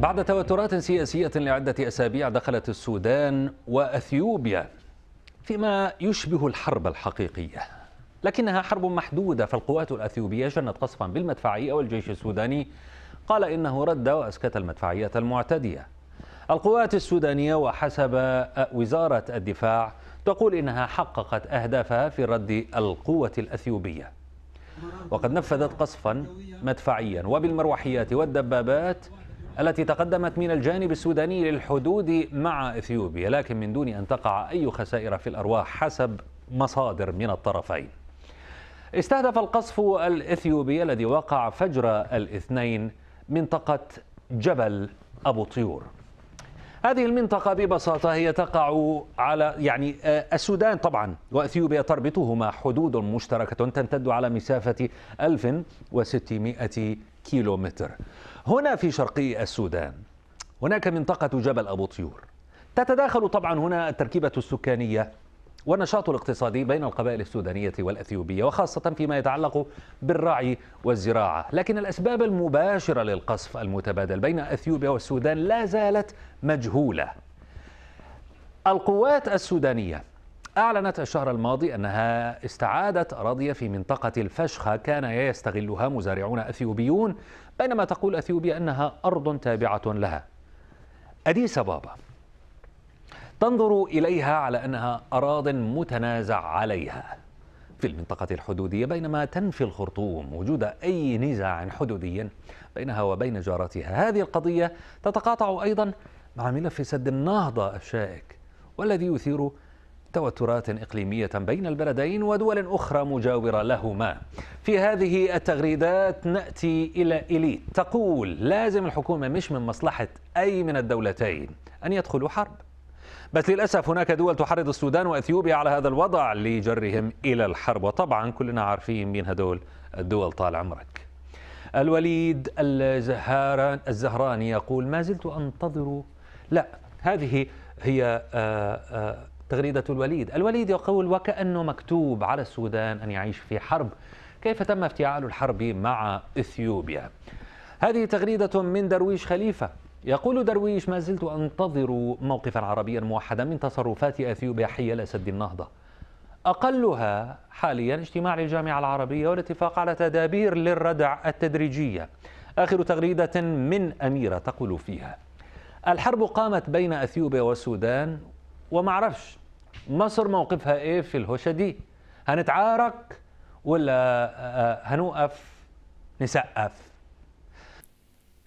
بعد توترات سياسية لعدة أسابيع دخلت السودان وأثيوبيا فيما يشبه الحرب الحقيقية لكنها حرب محدودة فالقوات الأثيوبية شنت قصفا بالمدفعية والجيش السوداني قال إنه رد وأسكت المدفعية المعتدية القوات السودانية وحسب وزارة الدفاع تقول إنها حققت أهدافها في رد القوة الأثيوبية وقد نفذت قصفا مدفعيا وبالمروحيات والدبابات التي تقدمت من الجانب السوداني للحدود مع إثيوبيا لكن من دون أن تقع أي خسائر في الأرواح حسب مصادر من الطرفين استهدف القصف الإثيوبي الذي وقع فجر الاثنين منطقة جبل أبو طيور هذه المنطقة ببساطة هي تقع على يعني آه، السودان طبعا وأثيوبيا تربطهما حدود مشتركة تمتد على مسافة 1600 كيلومتر هنا في شرقي السودان هناك منطقة جبل أبو طيور تتداخل طبعا هنا التركيبة السكانية والنشاط الاقتصادي بين القبائل السودانية والأثيوبية وخاصة فيما يتعلق بالرعي والزراعة لكن الأسباب المباشرة للقصف المتبادل بين أثيوبيا والسودان لا زالت مجهولة القوات السودانية أعلنت الشهر الماضي أنها استعادت أراضي في منطقة الفشخة كان يستغلها مزارعون أثيوبيون بينما تقول أثيوبيا أنها أرض تابعة لها أديس بابا تنظر إليها على أنها أراض متنازع عليها في المنطقة الحدودية بينما تنفي الخرطوم وجود أي نزاع حدودي بينها وبين جارتها هذه القضية تتقاطع أيضا مع ملف سد النهضة الشائك والذي يثير توترات إقليمية بين البلدين ودول أخرى مجاورة لهما في هذه التغريدات نأتي إلى إليت تقول لازم الحكومة مش من مصلحة أي من الدولتين أن يدخلوا حرب بس للأسف هناك دول تحرض السودان وأثيوبيا على هذا الوضع لجرهم إلى الحرب وطبعا كلنا عارفين مين هدول الدول طال عمرك الوليد الزهران الزهراني يقول ما زلت أنتظر لا هذه هي آه، آه، تغريدة الوليد الوليد يقول وكأنه مكتوب على السودان أن يعيش في حرب كيف تم افتعال الحرب مع إثيوبيا هذه تغريدة من درويش خليفة يقول درويش ما زلت أنتظر موقفا عربيا موحدا من تصرفات أثيوبيا حيال أسد النهضة أقلها حاليا اجتماع الجامعة العربية والاتفاق على تدابير للردع التدريجية آخر تغريدة من أميرة تقول فيها الحرب قامت بين أثيوبيا والسودان ومعرفش مصر موقفها إيه في الهوشة دي هنتعارك ولا آه، آه، هنوقف نسقف